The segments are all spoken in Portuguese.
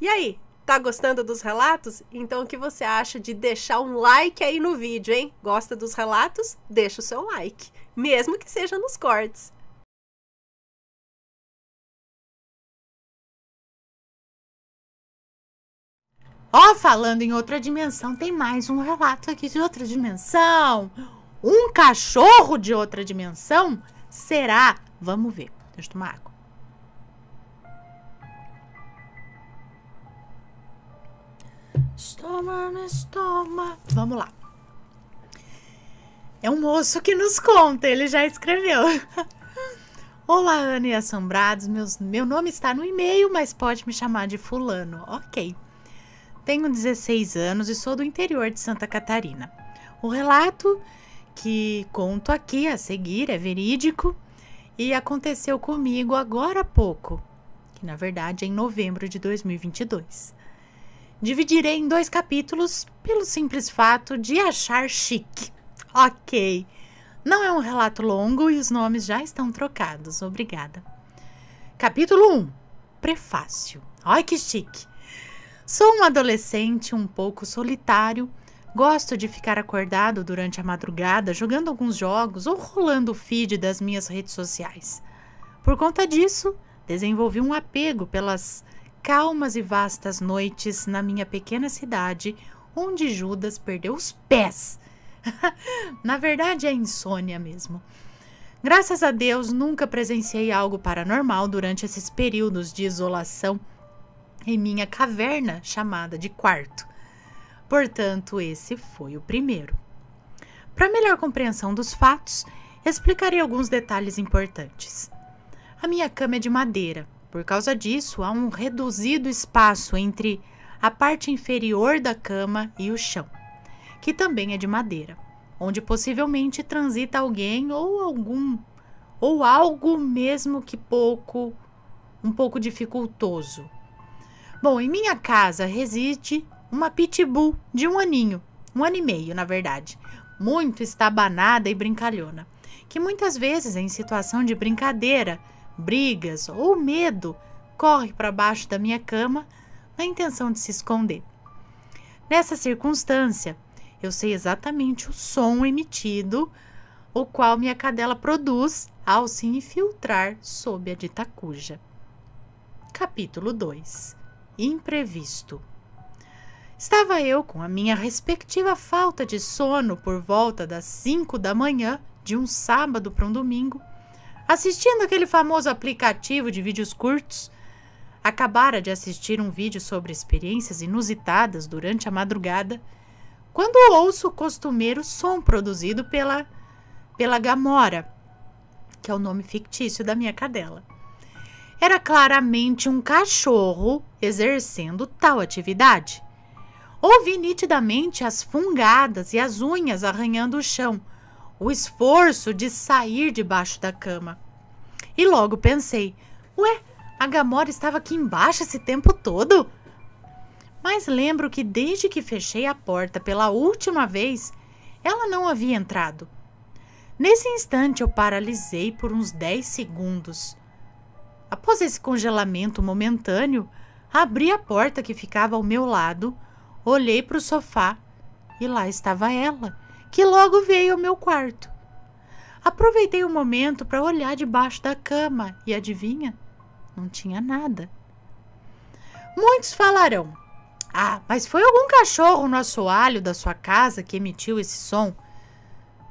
E aí, tá gostando dos relatos? Então o que você acha de deixar um like aí no vídeo, hein? Gosta dos relatos? Deixa o seu like, mesmo que seja nos cortes. Ó, oh, falando em outra dimensão, tem mais um relato aqui de outra dimensão. Um cachorro de outra dimensão? Será? Vamos ver. Deixa eu tomar água. Estoma, estoma. Vamos lá. É um moço que nos conta, ele já escreveu. Olá, Ana e Assombrados. Meus, meu nome está no e-mail, mas pode me chamar de Fulano. Ok. Tenho 16 anos e sou do interior de Santa Catarina. O relato que conto aqui a seguir é verídico e aconteceu comigo agora há pouco, que na verdade é em novembro de 2022 dividirei em dois capítulos pelo simples fato de achar chique. Ok. Não é um relato longo e os nomes já estão trocados. Obrigada. Capítulo 1 Prefácio. Ai que chique! Sou um adolescente um pouco solitário. Gosto de ficar acordado durante a madrugada jogando alguns jogos ou rolando o feed das minhas redes sociais. Por conta disso, desenvolvi um apego pelas calmas e vastas noites na minha pequena cidade, onde Judas perdeu os pés. na verdade, é insônia mesmo. Graças a Deus, nunca presenciei algo paranormal durante esses períodos de isolação em minha caverna chamada de quarto. Portanto, esse foi o primeiro. Para melhor compreensão dos fatos, explicarei alguns detalhes importantes. A minha cama é de madeira, por causa disso, há um reduzido espaço entre a parte inferior da cama e o chão, que também é de madeira, onde possivelmente transita alguém ou algum ou algo mesmo que pouco um pouco dificultoso. Bom, em minha casa reside uma pitbull de um aninho, um ano e meio, na verdade, muito estabanada e brincalhona, que muitas vezes, em situação de brincadeira, brigas ou medo, corre para baixo da minha cama na intenção de se esconder. Nessa circunstância, eu sei exatamente o som emitido, o qual minha cadela produz ao se infiltrar sob a dita cuja. Capítulo 2 Imprevisto Estava eu com a minha respectiva falta de sono por volta das 5 da manhã de um sábado para um domingo assistindo aquele famoso aplicativo de vídeos curtos, acabara de assistir um vídeo sobre experiências inusitadas durante a madrugada, quando ouço o costumeiro som produzido pela, pela Gamora, que é o nome fictício da minha cadela. Era claramente um cachorro exercendo tal atividade. Ouvi nitidamente as fungadas e as unhas arranhando o chão o esforço de sair debaixo da cama. E logo pensei: ué, a Gamora estava aqui embaixo esse tempo todo? Mas lembro que desde que fechei a porta pela última vez, ela não havia entrado. Nesse instante eu paralisei por uns 10 segundos. Após esse congelamento momentâneo, abri a porta que ficava ao meu lado, olhei para o sofá e lá estava ela que logo veio ao meu quarto. Aproveitei o um momento para olhar debaixo da cama e adivinha? Não tinha nada. Muitos falarão: Ah, mas foi algum cachorro no assoalho da sua casa que emitiu esse som?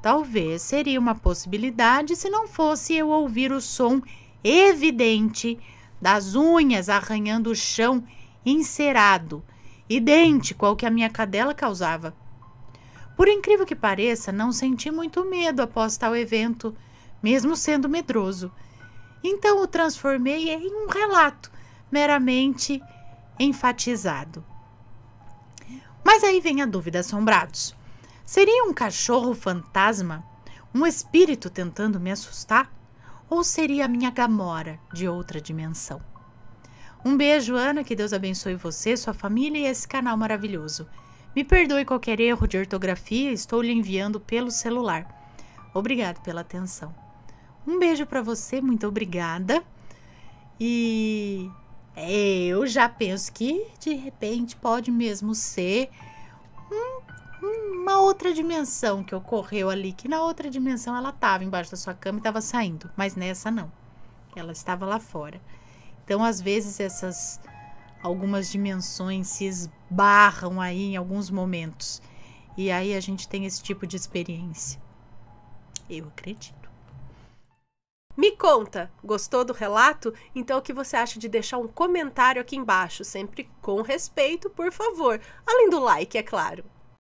Talvez seria uma possibilidade se não fosse eu ouvir o som evidente das unhas arranhando o chão encerado, idêntico ao que a minha cadela causava. Por incrível que pareça, não senti muito medo após tal evento, mesmo sendo medroso. Então o transformei em um relato meramente enfatizado. Mas aí vem a dúvida, assombrados. Seria um cachorro fantasma? Um espírito tentando me assustar? Ou seria a minha Gamora de outra dimensão? Um beijo, Ana, que Deus abençoe você, sua família e esse canal maravilhoso. Me perdoe qualquer erro de ortografia, estou lhe enviando pelo celular. Obrigado pela atenção. Um beijo para você, muito obrigada. E eu já penso que de repente pode mesmo ser um, uma outra dimensão que ocorreu ali, que na outra dimensão ela estava embaixo da sua cama e estava saindo, mas nessa não. Ela estava lá fora. Então, às vezes essas algumas dimensões se esbarram aí em alguns momentos. E aí a gente tem esse tipo de experiência. Eu acredito. Me conta, gostou do relato? Então o que você acha de deixar um comentário aqui embaixo, sempre com respeito, por favor. Além do like, é claro.